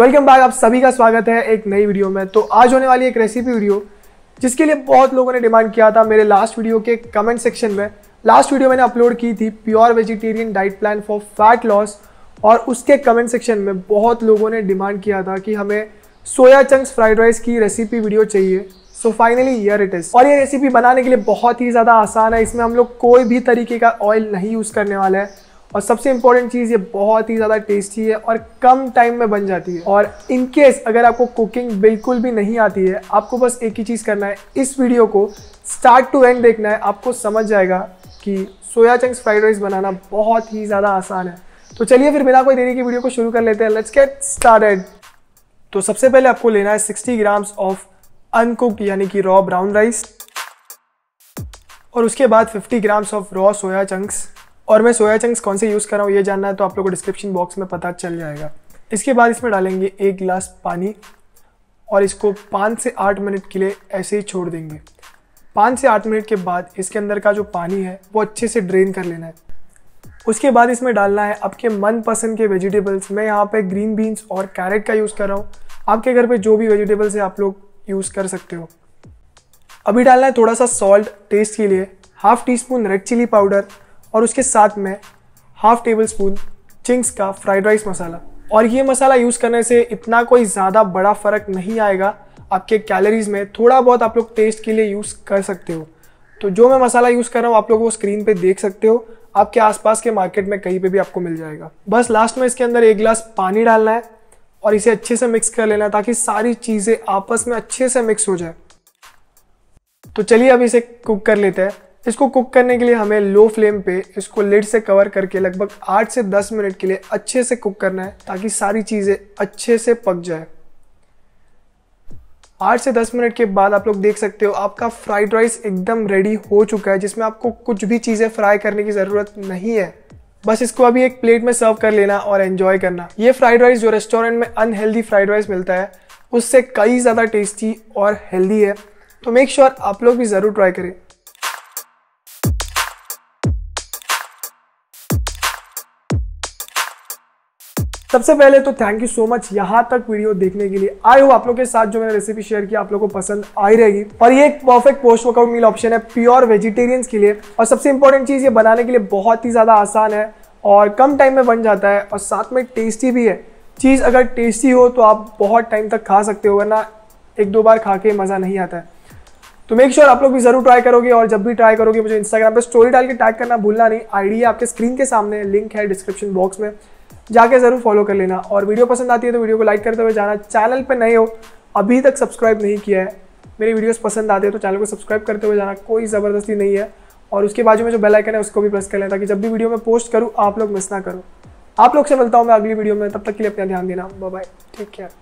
welcome back आप सभी का स्वागत है एक नई वीडियो में तो आज होने वाली एक रेसिपी वीडियो जिसके लिए बहुत लोगों ने डिमांड किया था मेरे लास्ट वीडियो के कमेंट सेक्शन में लास्ट वीडियो मैंने अपलोड की थी pure vegetarian diet plan for fat loss और उसके कमेंट सेक्शन में बहुत लोगों ने डिमांड किया था कि हमें सोया चंक्स फ्राइड राइस की रेसिपी वीडियो चाहिए so finally here it is और ये रेसिपी बनाने के लिए बहुत ही ज़्यादा आसान है इसमें हम लोग कोई भी तरीके का ऑयल नहीं यूज़ करने वाला है और सबसे इंपॉर्टेंट चीज़ ये बहुत ही ज़्यादा टेस्टी है और कम टाइम में बन जाती है और इन केस अगर आपको कुकिंग बिल्कुल भी नहीं आती है आपको बस एक ही चीज़ करना है इस वीडियो को स्टार्ट टू एंड देखना है आपको समझ जाएगा कि सोया चंक्स फ्राइड राइस बनाना बहुत ही ज़्यादा आसान है तो चलिए फिर बिना कोई देरी की वीडियो को शुरू कर लेते हैं लेट्स गेट स्टार्टेड तो सबसे पहले आपको लेना है 60 ग्राम्स ऑफ अनकुक यानी कि रॉ ब्राउन राइस और उसके बाद 50 grams of raw soya chunks और मैं सोया चंक्स कौन से यूज़ कर रहा हूँ ये जानना है तो आप लोग को डिस्क्रिप्शन बॉक्स में पता चल जाएगा इसके बाद इसमें डालेंगे एक गिलास पानी और इसको पाँच से आठ मिनट के लिए ऐसे ही छोड़ देंगे पाँच से आठ मिनट के बाद इसके अंदर का जो पानी है वो अच्छे से ड्रेन कर लेना है उसके बाद इसमें डालना है आपके मनपसंद के वेजिटेबल्स मैं यहाँ पे ग्रीन बीन्स और कैरेट का यूज़ कर रहा हूँ आपके घर पे जो भी वेजिटेबल्स है आप लोग यूज़ कर सकते हो अभी डालना है थोड़ा सा सॉल्ट टेस्ट के लिए half teaspoon red chilli powder और उसके साथ में हाफ टेबल स्पून चिंग्स का फ्राइड राइस मसाला और ये मसाला यूज़ करने से इतना कोई ज़्यादा बड़ा फ़र्क नहीं आएगा आपके कैलोरीज में थोड़ा बहुत आप लोग टेस्ट के लिए यूज़ कर सकते हो तो जो मैं मसाला यूज़ कर रहा हूँ आप लोग वो स्क्रीन पे देख सकते हो आपके आसपास के मार्केट में कहीं पे भी आपको मिल जाएगा बस लास्ट में इसके अंदर एक गिलास पानी डालना है और इसे अच्छे से मिक्स कर लेना है ताकि सारी चीज़ें आपस में अच्छे से मिक्स हो जाए तो चलिए अब इसे कुक कर लेते हैं इसको कुक करने के लिए हमें लो फ्लेम पे इसको लिड से कवर करके लगभग आठ से दस मिनट के लिए अच्छे से कुक करना है ताकि सारी चीज़ें अच्छे से पक जाए आठ से दस मिनट के बाद आप लोग देख सकते हो आपका फ्राइड राइस एकदम रेडी हो चुका है जिसमें आपको कुछ भी चीज़ें फ्राई करने की ज़रूरत नहीं है बस इसको अभी एक प्लेट में सर्व कर लेना और एंजॉय करना ये फ्राइड राइस जो रेस्टोरेंट में अनहेल्दी फ्राइड राइस मिलता है उससे कई ज़्यादा टेस्टी और हेल्दी है तो मेक श्योर sure आप लोग भी ज़रूर ट्राई करें सबसे पहले तो थैंक यू सो मच यहाँ तक वीडियो देखने के लिए आई हो आप लोग के साथ जो मैंने रेसिपी शेयर की आप लोग को पसंद आई रहेगी और ये एक perfect post workout meal option है प्योर वेजिटेरियंस के लिए और सबसे इंपॉर्टेंट चीज़ ये बनाने के लिए बहुत ही ज़्यादा आसान है और कम टाइम में बन जाता है और साथ में टेस्टी भी है चीज़ अगर टेस्टी हो तो आप बहुत टाइम तक खा सकते हो वरना एक दो बार खा के मज़ा नहीं आता है तो मेक श्योर sure आप लोग भी जरूर ट्राई करोगे और जब भी ट्राई करोगे मुझे इंस्टाग्राम पे स्टोरी डाल के टैग करना भूलना नहीं आईडी आपके स्क्रीन के सामने लिंक है डिस्क्रिप्शन बॉक्स में जाके जरूर फॉलो कर लेना और वीडियो पसंद आती है तो वीडियो को लाइक करते हुए जाना चैनल पर नए हो अभी तक सब्सक्राइब नहीं किया है मेरी वीडियोस पसंद आते हैं तो चैनल को सब्सक्राइब करते हुए जाना कोई ज़बरदस्ती नहीं है और उसके बाजू में जो बेल आइकन है उसको भी प्रेस कर लें ताकि जब भी वीडियो मैं पोस्ट करूँ आप लोग मिस ना करो आप लोग से मिलता हूँ मैं अगली वीडियो में तब तक के लिए अपना ध्यान देना बाय टेक केयर